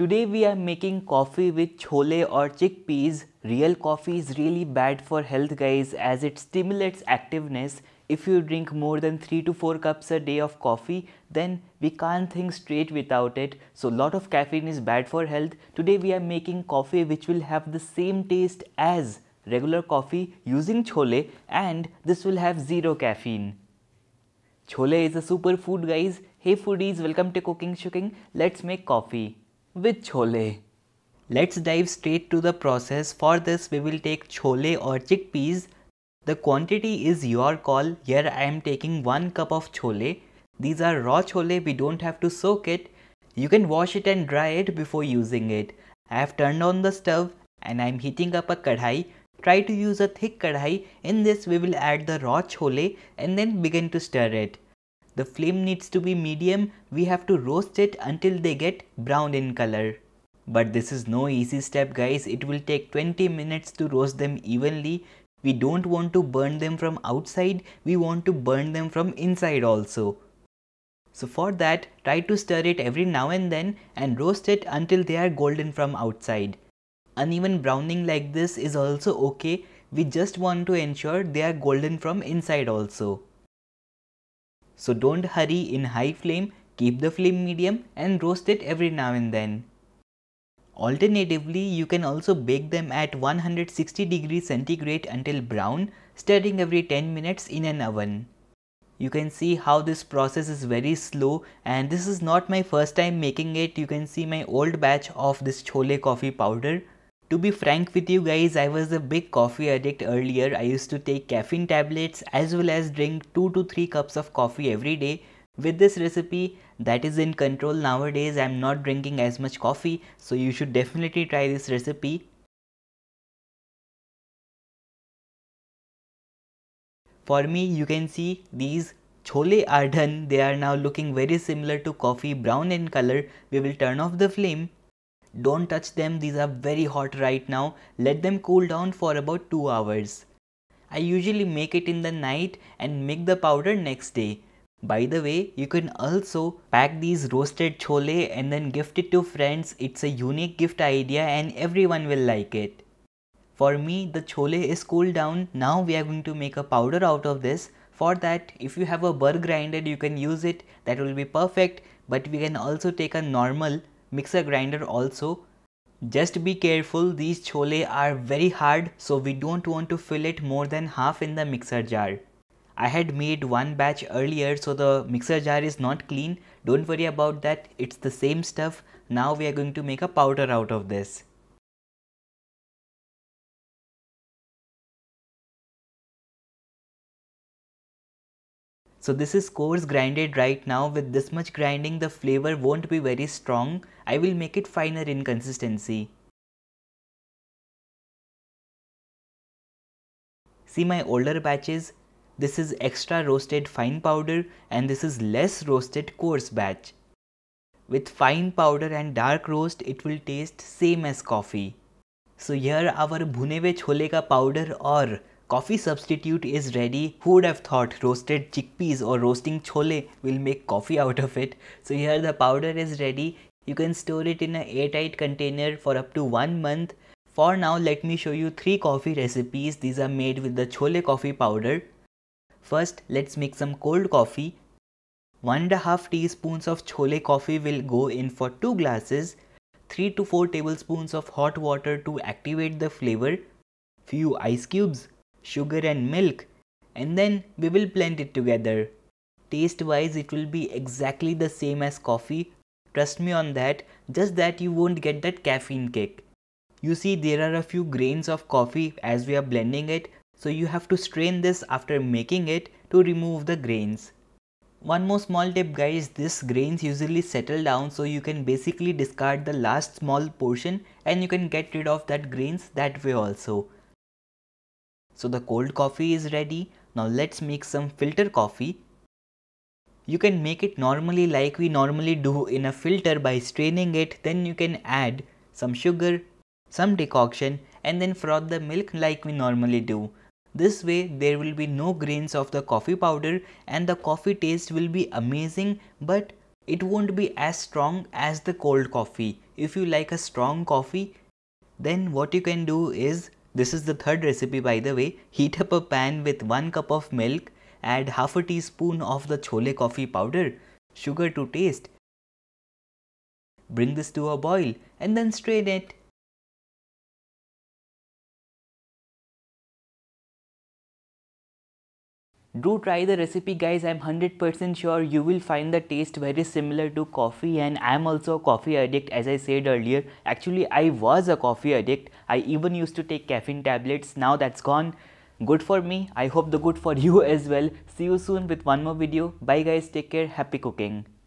Today we are making coffee with chole or chickpeas. Real coffee is really bad for health guys as it stimulates activeness. If you drink more than 3 to 4 cups a day of coffee, then we can't think straight without it. So lot of caffeine is bad for health. Today we are making coffee which will have the same taste as regular coffee using chole and this will have zero caffeine. Chole is a superfood guys. Hey foodies, welcome to Cooking Shooking. Let's make coffee with chole. Let's dive straight to the process. For this we will take chole or chickpeas. The quantity is your call. Here I am taking 1 cup of chole. These are raw chole, we don't have to soak it. You can wash it and dry it before using it. I have turned on the stove and I am heating up a kadhai. Try to use a thick kadhai. In this we will add the raw chole and then begin to stir it. The flame needs to be medium, we have to roast it until they get brown in color. But this is no easy step guys, it will take 20 minutes to roast them evenly. We don't want to burn them from outside, we want to burn them from inside also. So for that, try to stir it every now and then and roast it until they are golden from outside. Uneven browning like this is also okay, we just want to ensure they are golden from inside also. So don't hurry in high flame, keep the flame medium and roast it every now and then. Alternatively, you can also bake them at 160 degrees centigrade until brown, stirring every 10 minutes in an oven. You can see how this process is very slow and this is not my first time making it. You can see my old batch of this chole coffee powder to be frank with you guys, I was a big coffee addict earlier. I used to take caffeine tablets as well as drink 2 to 3 cups of coffee every day. With this recipe that is in control nowadays, I'm not drinking as much coffee, so you should definitely try this recipe. For me, you can see these chole are done. They are now looking very similar to coffee brown in color. We will turn off the flame don't touch them, these are very hot right now. Let them cool down for about 2 hours. I usually make it in the night and make the powder next day. By the way, you can also pack these roasted chole and then gift it to friends. It's a unique gift idea and everyone will like it. For me, the chole is cooled down. Now we are going to make a powder out of this. For that, if you have a burr grinder, you can use it. That will be perfect. But we can also take a normal mixer grinder also. Just be careful these chole are very hard so we don't want to fill it more than half in the mixer jar. I had made one batch earlier so the mixer jar is not clean. Don't worry about that, it's the same stuff. Now we are going to make a powder out of this. So this is coarse grinded right now with this much grinding the flavor won't be very strong. I will make it finer in consistency. See my older batches, this is extra roasted fine powder and this is less roasted coarse batch. With fine powder and dark roast it will taste same as coffee. So here our bhune chole ka powder or coffee substitute is ready. Who would have thought roasted chickpeas or roasting chole will make coffee out of it. So here the powder is ready. You can store it in an airtight container for up to one month. For now let me show you three coffee recipes. These are made with the chole coffee powder. First let's make some cold coffee. 1.5 teaspoons of chole coffee will go in for 2 glasses. 3 to 4 tablespoons of hot water to activate the flavor. Few ice cubes sugar and milk and then we will blend it together. Taste wise it will be exactly the same as coffee, trust me on that, just that you won't get that caffeine kick. You see there are a few grains of coffee as we are blending it, so you have to strain this after making it to remove the grains. One more small tip guys, these grains usually settle down so you can basically discard the last small portion and you can get rid of that grains that way also. So the cold coffee is ready. Now let's make some filter coffee. You can make it normally like we normally do in a filter by straining it. Then you can add some sugar, some decoction and then froth the milk like we normally do. This way there will be no grains of the coffee powder and the coffee taste will be amazing but it won't be as strong as the cold coffee. If you like a strong coffee then what you can do is this is the third recipe by the way. Heat up a pan with 1 cup of milk, add half a teaspoon of the chole coffee powder, sugar to taste. Bring this to a boil and then strain it. Do try the recipe guys, I'm 100% sure you will find the taste very similar to coffee and I'm also a coffee addict as I said earlier. Actually, I was a coffee addict. I even used to take caffeine tablets. Now that's gone. Good for me. I hope the good for you as well. See you soon with one more video. Bye guys, take care. Happy cooking.